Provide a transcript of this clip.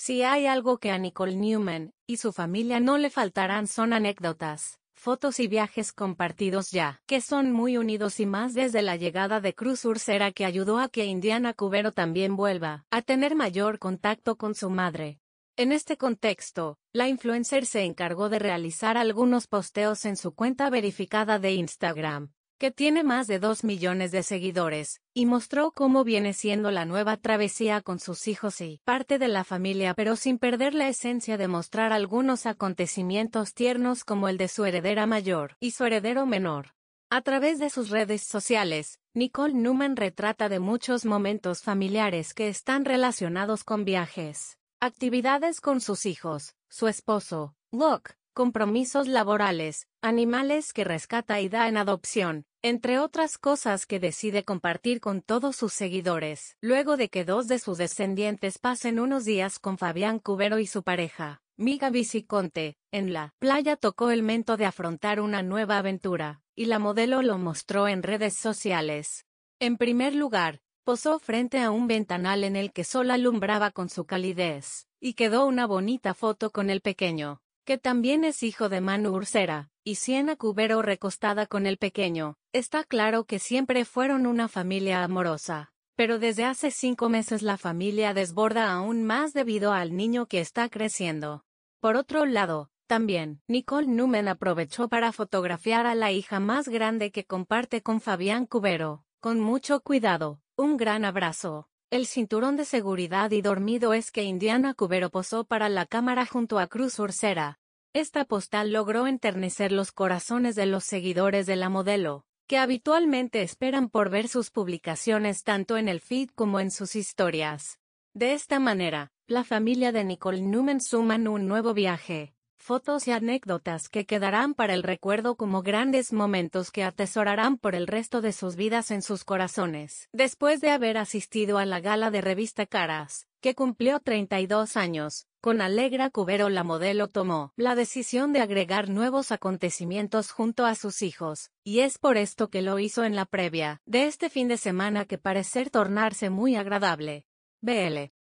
Si hay algo que a Nicole Newman y su familia no le faltarán son anécdotas, fotos y viajes compartidos ya, que son muy unidos y más desde la llegada de Cruz Ursera que ayudó a que Indiana Cubero también vuelva a tener mayor contacto con su madre. En este contexto, la influencer se encargó de realizar algunos posteos en su cuenta verificada de Instagram, que tiene más de 2 millones de seguidores, y mostró cómo viene siendo la nueva travesía con sus hijos y parte de la familia pero sin perder la esencia de mostrar algunos acontecimientos tiernos como el de su heredera mayor y su heredero menor. A través de sus redes sociales, Nicole Newman retrata de muchos momentos familiares que están relacionados con viajes, actividades con sus hijos, su esposo, Locke, compromisos laborales, animales que rescata y da en adopción, entre otras cosas que decide compartir con todos sus seguidores, luego de que dos de sus descendientes pasen unos días con Fabián Cubero y su pareja. Miga Viciconte, en la playa tocó el mento de afrontar una nueva aventura, y la modelo lo mostró en redes sociales. En primer lugar, posó frente a un ventanal en el que sol alumbraba con su calidez, y quedó una bonita foto con el pequeño, que también es hijo de Manu Ursera, y Siena Cubero recostada con el pequeño, está claro que siempre fueron una familia amorosa. Pero desde hace cinco meses la familia desborda aún más debido al niño que está creciendo. Por otro lado, también, Nicole Newman aprovechó para fotografiar a la hija más grande que comparte con Fabián Cubero. Con mucho cuidado, un gran abrazo. El cinturón de seguridad y dormido es que Indiana Cubero posó para la cámara junto a Cruz Ursera. Esta postal logró enternecer los corazones de los seguidores de la modelo, que habitualmente esperan por ver sus publicaciones tanto en el feed como en sus historias. De esta manera, la familia de Nicole Newman suman un nuevo viaje, fotos y anécdotas que quedarán para el recuerdo como grandes momentos que atesorarán por el resto de sus vidas en sus corazones. Después de haber asistido a la gala de revista Caras, que cumplió 32 años, con Alegra Cubero la modelo tomó la decisión de agregar nuevos acontecimientos junto a sus hijos, y es por esto que lo hizo en la previa de este fin de semana que parecer tornarse muy agradable. BL